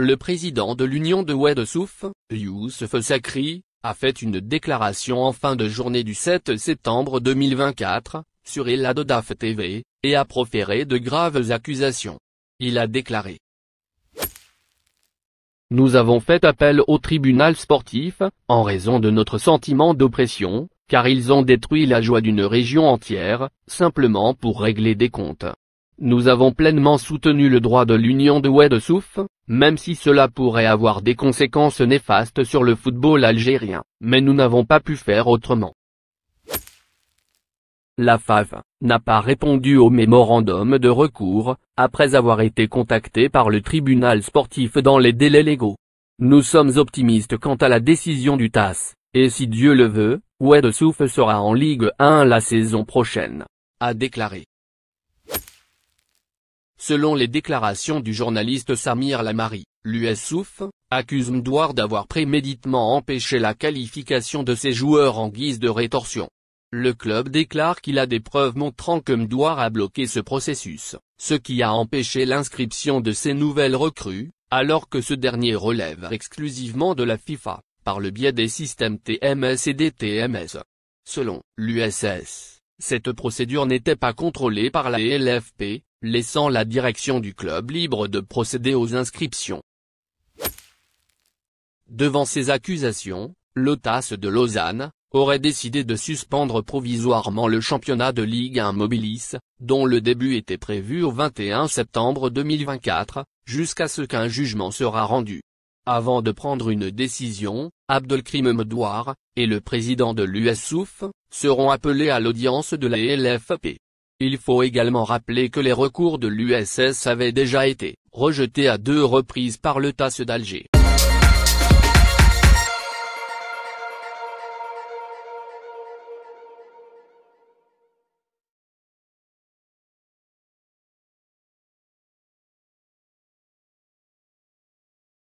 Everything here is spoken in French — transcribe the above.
Le président de l'Union de oued Youssef Sakri, a fait une déclaration en fin de journée du 7 septembre 2024, sur El TV, et a proféré de graves accusations. Il a déclaré Nous avons fait appel au tribunal sportif, en raison de notre sentiment d'oppression, car ils ont détruit la joie d'une région entière, simplement pour régler des comptes. Nous avons pleinement soutenu le droit de l'Union de Oued-Souf, même si cela pourrait avoir des conséquences néfastes sur le football algérien, mais nous n'avons pas pu faire autrement. La FAF, n'a pas répondu au mémorandum de recours, après avoir été contacté par le tribunal sportif dans les délais légaux. Nous sommes optimistes quant à la décision du TAS, et si Dieu le veut, Oued Souf sera en Ligue 1 la saison prochaine, a déclaré. Selon les déclarations du journaliste Samir Lamari, Souf accuse Mdouar d'avoir préméditement empêché la qualification de ses joueurs en guise de rétorsion. Le club déclare qu'il a des preuves montrant que Mdouar a bloqué ce processus, ce qui a empêché l'inscription de ses nouvelles recrues, alors que ce dernier relève exclusivement de la FIFA, par le biais des systèmes TMS et DTMS. Selon l'USS, cette procédure n'était pas contrôlée par la LFP, laissant la direction du club libre de procéder aux inscriptions. Devant ces accusations, l'OTAS de Lausanne, aurait décidé de suspendre provisoirement le championnat de Ligue 1 Mobilis, dont le début était prévu au 21 septembre 2024, jusqu'à ce qu'un jugement sera rendu. Avant de prendre une décision, Abdelkrim Medouar, et le président de Souf seront appelés à l'audience de la LFP. Il faut également rappeler que les recours de l'USS avaient déjà été rejetés à deux reprises par le TAS d'Alger.